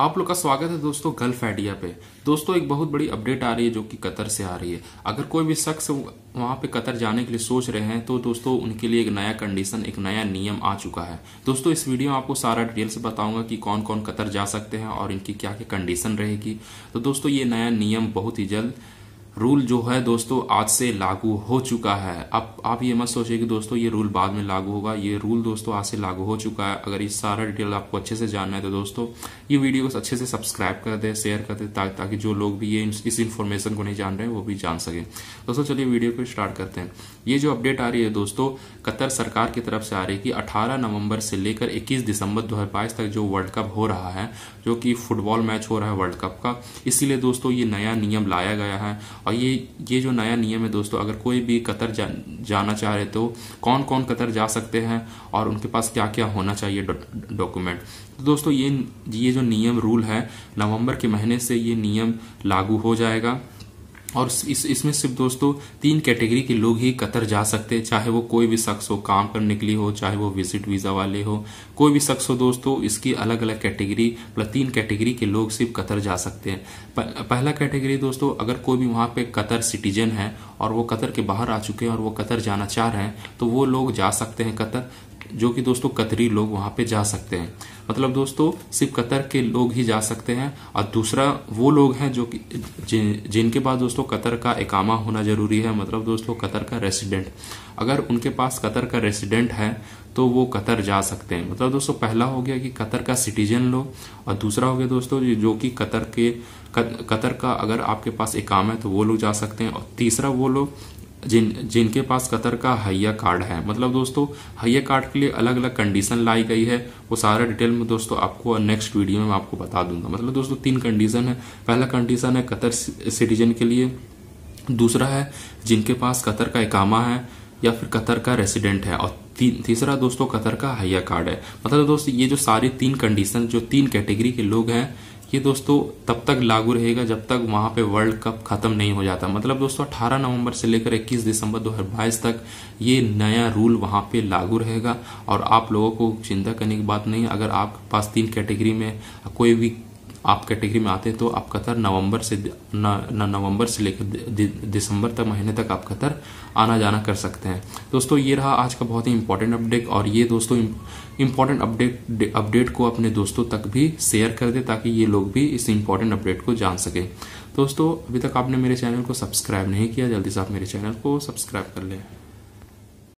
आप लोग का स्वागत है दोस्तों गल्फ आइडिया पे दोस्तों एक बहुत बड़ी अपडेट आ रही है जो कि कतर से आ रही है अगर कोई भी शख्स वहाँ पे कतर जाने के लिए सोच रहे हैं तो दोस्तों उनके लिए एक नया कंडीशन एक नया नियम आ चुका है दोस्तों इस वीडियो में आपको सारा डिटेल से बताऊंगा कि कौन कौन कतर जा सकते हैं और इनकी क्या क्या कंडीशन रहेगी तो दोस्तों ये नया नियम बहुत ही जल्द रूल जो है दोस्तों आज से लागू हो चुका है अब आप ये मत सोचिए कि दोस्तों ये रूल बाद में लागू होगा ये रूल दोस्तों आज से लागू हो चुका है अगर ये सारा डिटेल आपको अच्छे से जानना है तो दोस्तों ये वीडियो को अच्छे से सब्सक्राइब कर दे शेयर कर दे ता, ताकि जो लोग भी ये इस इन्फॉर्मेशन को नहीं जान रहे हैं वो भी जान सके दोस्तों चलिए वीडियो को स्टार्ट करते हैं ये जो अपडेट आ रही है दोस्तों कतर सरकार की तरफ से आ रही है कि अठारह नवम्बर से लेकर इक्कीस दिसंबर दो तक जो वर्ल्ड कप हो रहा है जो कि फुटबॉल मैच हो रहा है वर्ल्ड कप का इसीलिए दोस्तों ये नया नियम लाया गया है और ये ये जो नया नियम है दोस्तों अगर कोई भी कतर जा, जाना चाह रहे तो कौन कौन कतर जा सकते हैं और उनके पास क्या क्या होना चाहिए डॉक्यूमेंट तो दोस्तों ये ये जो नियम रूल है नवंबर के महीने से ये नियम लागू हो जाएगा और इस इसमें सिर्फ दोस्तों तीन कैटेगरी के लोग ही कतर जा सकते हैं चाहे वो कोई भी शख्स हो काम करने के लिए हो चाहे वो विजिट वीज़ा वाले हो कोई भी शख्स हो दोस्तों इसकी अलग अलग कैटेगरी मतलब तीन कैटेगरी के लोग सिर्फ कतर जा सकते हैं पहला कैटेगरी दोस्तों अगर कोई भी वहां पे कतर सिटीजन है और वो कतर के बाहर आ चुके हैं और वो कतर जाना चाह रहे हैं तो वो लोग जा सकते हैं कतर जो कि दोस्तों कतरी लोग वहां पे जा सकते हैं मतलब दोस्तों सिर्फ कतर के लोग ही जा सकते हैं और दूसरा वो लोग हैं जो कि जि, जिनके पास दोस्तों कतर का एकामा होना जरूरी है मतलब दोस्तों कतर का रेसिडेंट अगर उनके पास कतर का रेसिडेंट है तो वो कतर जा सकते हैं मतलब दोस्तों पहला हो गया कि कतर का सिटीजन लोग और दूसरा हो गया दोस्तों जो कि कतर के कतर का अगर आपके पास एकाम है तो वो लोग जा सकते हैं और तीसरा वो लोग जिन जिनके पास कतर का हया कार्ड है मतलब दोस्तों हया कार्ड के लिए अलग अलग कंडीशन लाई गई है वो सारा डिटेल में दोस्तों आपको नेक्स्ट वीडियो में आपको बता दूंगा मतलब दोस्तों तीन कंडीशन है पहला कंडीशन है कतर सिटीजन के लिए दूसरा है जिनके पास कतर का इकामा है या फिर कतर का रेसिडेंट है और तीसरा दोस्तों कतर का हया कार्ड है मतलब दोस्तों ये जो सारी तीन कंडीशन जो तीन कैटेगरी के लोग हैं ये दोस्तों तब तक लागू रहेगा जब तक वहां पे वर्ल्ड कप ख़त्म नहीं हो जाता मतलब दोस्तों 18 नवंबर से लेकर 21 दिसंबर 2022 तक ये नया रूल वहां पे लागू रहेगा और आप लोगों को चिंता करने की बात नहीं अगर आपके पास तीन कैटेगरी में कोई भी आप कैटेगरी में आते हैं तो आप कतर नवंबर से न नवंबर से लेकर दिसंबर तक महीने तक आप कतर आना जाना कर सकते हैं दोस्तों ये रहा आज का बहुत ही इंपॉर्टेंट अपडेट और ये दोस्तों इंपॉर्टेंट अपडेट अपडेट को अपने दोस्तों तक भी शेयर कर दे ताकि ये लोग भी इस इंपॉर्टेंट अपडेट को जान सकें दोस्तों अभी तक आपने मेरे चैनल को सब्सक्राइब नहीं किया जल्दी से आप मेरे चैनल को सब्सक्राइब कर लें